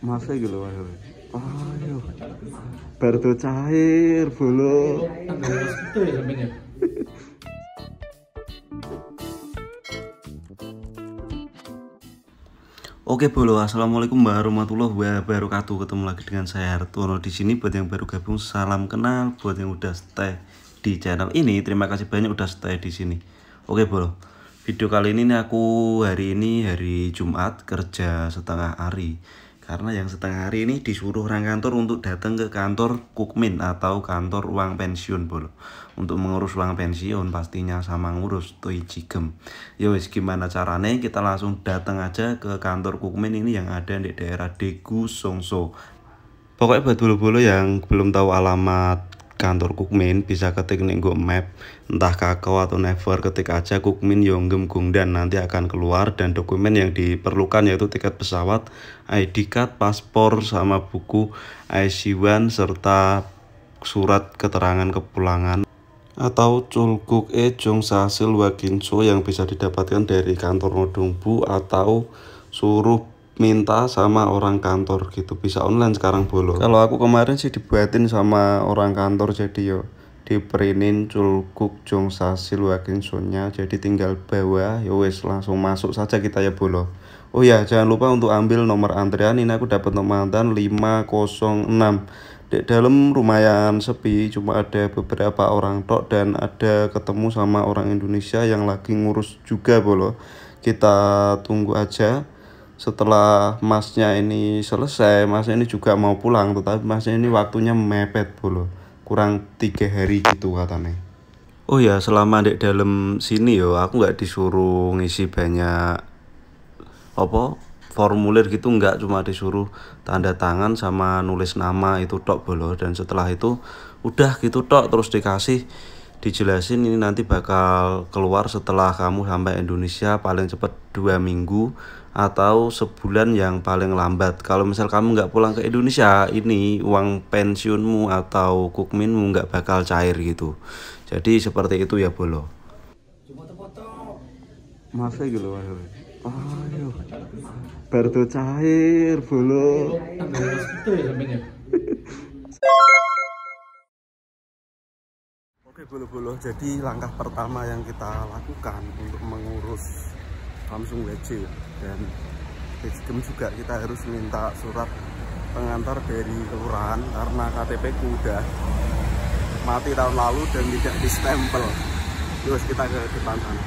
masa gitu loh ayo cair bulu Oke bolo, assalamualaikum warahmatullahi wabarakatuh. Ketemu lagi dengan saya Hartono di sini. Buat yang baru gabung, salam kenal. Buat yang udah stay di channel ini, terima kasih banyak udah stay di sini. Oke bolo, video kali ini nih aku hari ini hari Jumat kerja setengah hari karena yang setengah hari ini disuruh orang kantor untuk datang ke kantor Kukmin atau kantor uang pensiun bol untuk mengurus uang pensiun pastinya sama ngurus tuh cigem. yowes ya gimana caranya kita langsung datang aja ke kantor Kukmin ini yang ada di daerah Degu Songso pokoknya buat bolo-bolo yang belum tahu alamat kantor Kukmin bisa ketik nih Google Map entah kakao atau never ketik aja Kukmin Yonggem Gungdan nanti akan keluar dan dokumen yang diperlukan yaitu tiket pesawat, ID card, paspor sama buku IC1 serta surat keterangan kepulangan atau Chulguk E Jong Sasil wakinso yang bisa didapatkan dari kantor Nodongbu atau suruh minta sama orang kantor gitu bisa online sekarang bolo kalau aku kemarin sih dibuatin sama orang kantor jadi yo diperinin culkuk jong sasil wakin jadi tinggal bawa yo wes langsung masuk saja kita ya bolo oh ya jangan lupa untuk ambil nomor antrian ini aku dapat nomor antrian 506 di dalam lumayan sepi cuma ada beberapa orang tok dan ada ketemu sama orang Indonesia yang lagi ngurus juga bolo kita tunggu aja setelah masnya ini selesai masnya ini juga mau pulang tetapi masnya ini waktunya mepet bolo kurang tiga hari gitu katanya oh ya selama di dalam sini yo aku nggak disuruh ngisi banyak apa formulir gitu nggak cuma disuruh tanda tangan sama nulis nama itu tok bolo dan setelah itu udah gitu tok terus dikasih dijelasin ini nanti bakal keluar setelah kamu sampai Indonesia paling cepet dua minggu atau sebulan yang paling lambat kalau misal kamu nggak pulang ke Indonesia ini uang pensiunmu atau kukminmu nggak bakal cair gitu jadi seperti itu ya Bolo masih gitu loh ayo baru cair Bolo Oke Bolo Bolo jadi langkah pertama yang kita lakukan untuk mengurus Samsung WC dan Bejgem juga kita harus minta surat pengantar dari kelurahan karena KTP ku udah mati tahun lalu dan tidak distempel terus kita ke depan sana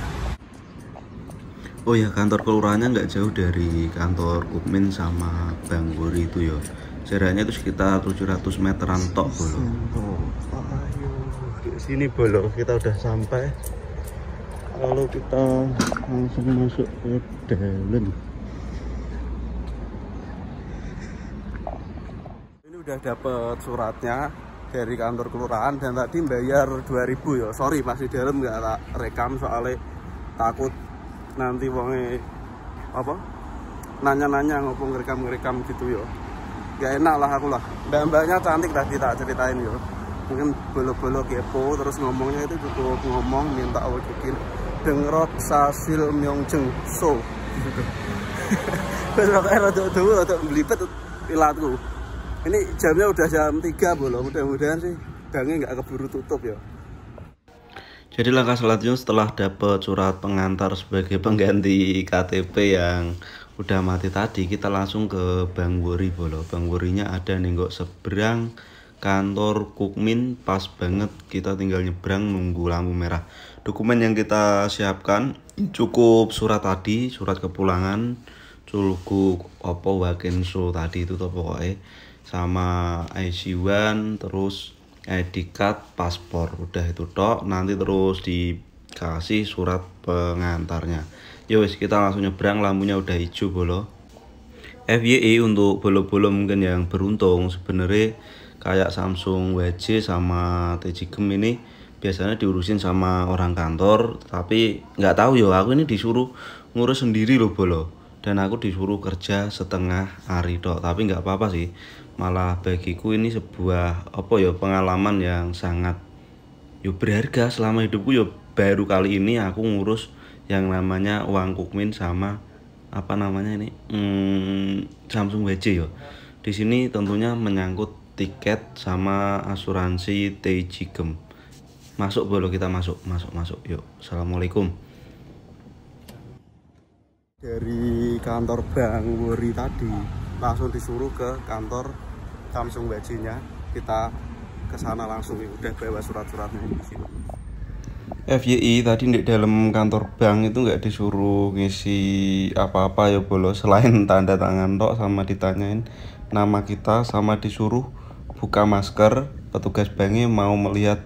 Oh ya kantor kelurahannya nggak jauh dari kantor Kupmin sama Bang itu ya jaraknya itu sekitar 700 meteran tok bolo sini bolong kita udah sampai lalu kita langsung masuk ke dalam ini udah dapet suratnya dari kantor kelurahan dan tadi bayar 2000 ya sorry masih dalam nggak tak rekam soalnya takut nanti wonge apa nanya-nanya ngopong ngerekam-ngerekam gitu ya gak ya enak lah aku lah mbak-mbaknya cantik tadi kita ceritain yo ya. mungkin bolo-bolo kepo terus ngomongnya itu cukup ngomong minta awal bikin Dengrot Sasil Myeongjeong Seoul Terus makanya eh, rotok dulu, rotok belipet ilatku, Ini jamnya udah jam 3 bolong, mudah-mudahan sih gangnya nggak keburu tutup ya jadi langkah selanjutnya setelah dapat surat pengantar sebagai pengganti KTP yang udah mati tadi kita langsung ke Bang Wuri Bolo Bang Wurinya ada nih kok seberang kantor Kukmin pas banget kita tinggal nyebrang nunggu lampu merah dokumen yang kita siapkan cukup surat tadi surat kepulangan culku opo so tadi itu toh pokoknya sama IC One terus ID card paspor udah itu tok nanti terus dikasih surat pengantarnya ya wes kita langsung nyebrang lampunya udah hijau bolo FYI eh, untuk bolo-bolo mungkin yang beruntung sebenarnya kayak Samsung WC sama Tejigem ini biasanya diurusin sama orang kantor tapi nggak tahu ya aku ini disuruh ngurus sendiri loh bolo dan aku disuruh kerja setengah hari dok tapi nggak apa-apa sih malah bagiku ini sebuah apa ya pengalaman yang sangat ya berharga selama hidupku ya baru kali ini aku ngurus yang namanya uang kukmin sama apa namanya ini hmm, Samsung WC yo. Ya. Di sini tentunya menyangkut tiket sama asuransi tejikem masuk boleh kita masuk masuk masuk yuk assalamualaikum dari kantor Bang Wuri tadi langsung disuruh ke kantor Samsung Bajinya kita ke sana langsung udah bawa surat-suratnya di sini FYI tadi di dalam kantor bank itu nggak disuruh ngisi apa-apa ya bolo selain tanda tangan tok sama ditanyain nama kita sama disuruh buka masker petugas banknya mau melihat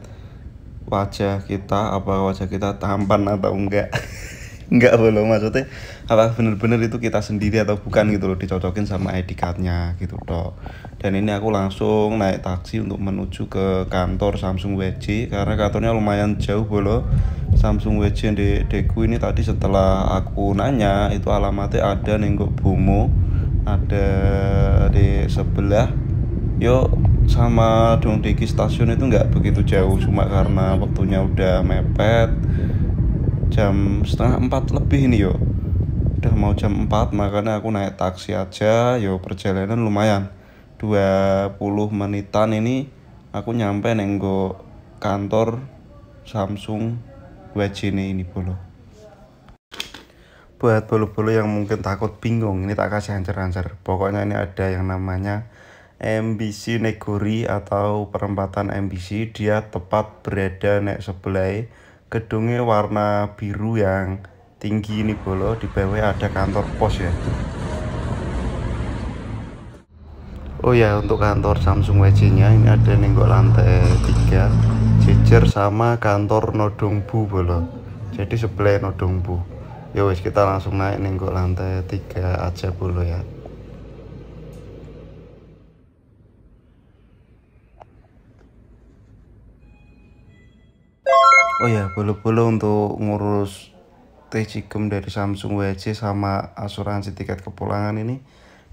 wajah kita apa wajah kita tampan atau enggak enggak belum maksudnya apa bener-bener itu kita sendiri atau bukan gitu loh dicocokin sama ID cardnya gitu dok dan ini aku langsung naik taksi untuk menuju ke kantor Samsung WJ karena kantornya lumayan jauh bolo Samsung WJ di deku ini tadi setelah aku nanya itu alamatnya ada nenggok Bumo ada di sebelah yuk sama Dong Diki stasiun itu nggak begitu jauh cuma karena waktunya udah mepet jam setengah empat lebih ini yo udah mau jam empat makanya aku naik taksi aja yo perjalanan lumayan 20 menitan ini aku nyampe nenggo kantor Samsung 2 ini bolo buat bolo-bolo yang mungkin takut bingung ini tak kasih hancur-hancur pokoknya ini ada yang namanya MBC Negori atau perempatan MBC dia tepat berada nek sebelah gedungnya warna biru yang tinggi ini bolo di bawah ada kantor pos ya Oh ya untuk kantor Samsung WC nya ini ada nenggok lantai tiga, jejer sama kantor Nodongbu bolo jadi sebelah Nodongbu ya wes kita langsung naik nenggok lantai tiga aja bolo ya oh ya bolo-bolo untuk ngurus teh dari Samsung WC sama asuransi tiket kepulangan ini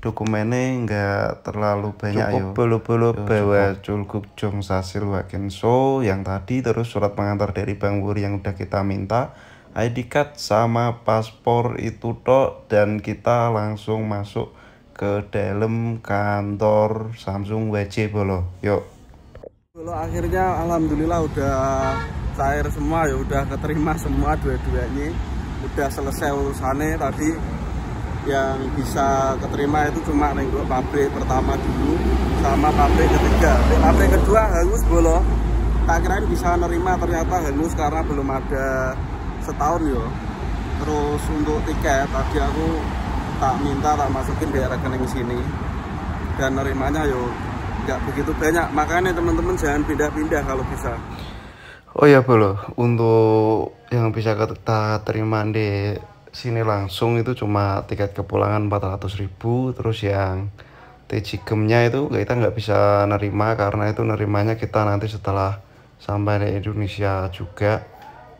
dokumennya nggak terlalu banyak cukup bolo-bolo bawa cukup jong sasil wakin so yang tadi terus surat pengantar dari Bang Wuri yang udah kita minta ID card sama paspor itu tok dan kita langsung masuk ke dalam kantor Samsung WC Bolo. Yuk. Bolo akhirnya alhamdulillah udah cair semua ya udah keterima semua dua-duanya udah selesai urusannya tadi yang bisa keterima itu cuma nenggo pabrik pertama dulu sama pabrik ketiga pabrik kedua hangus bolo tak kira bisa nerima ternyata hangus karena belum ada setahun yo terus untuk tiket tadi aku tak minta tak masukin di rekening sini dan nerimanya yo nggak begitu banyak makanya teman-teman jangan pindah-pindah kalau bisa oh ya bolo untuk yang bisa kita terima di sini langsung itu cuma tiket kepulangan 400 ribu terus yang tejikemnya itu kita nggak bisa nerima karena itu nerimanya kita nanti setelah sampai di Indonesia juga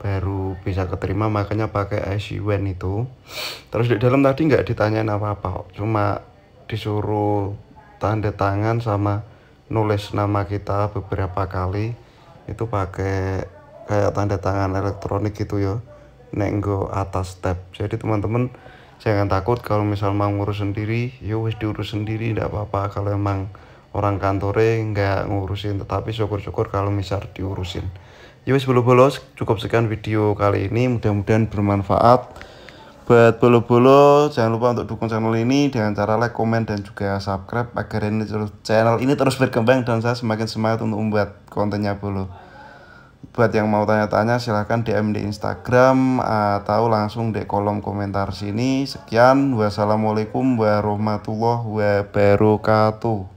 baru bisa keterima makanya pakai ICUN itu terus di dalam tadi nggak ditanyain apa-apa cuma disuruh tanda tangan sama nulis nama kita beberapa kali itu pakai kayak tanda tangan elektronik gitu ya nenggo atas tab jadi teman-teman jangan takut kalau misal mau ngurus sendiri ya wis diurus sendiri tidak apa-apa kalau emang orang kantore nggak ngurusin tetapi syukur-syukur kalau misal diurusin ya wis bolos cukup sekian video kali ini mudah-mudahan bermanfaat Buat bolo-bolo, jangan lupa untuk dukung channel ini dengan cara like, komen, dan juga subscribe agar ini terus, channel ini terus berkembang dan saya semakin semangat untuk membuat kontennya bolo. Buat yang mau tanya-tanya silahkan DM di Instagram atau langsung di kolom komentar sini. Sekian, wassalamualaikum warahmatullahi wabarakatuh.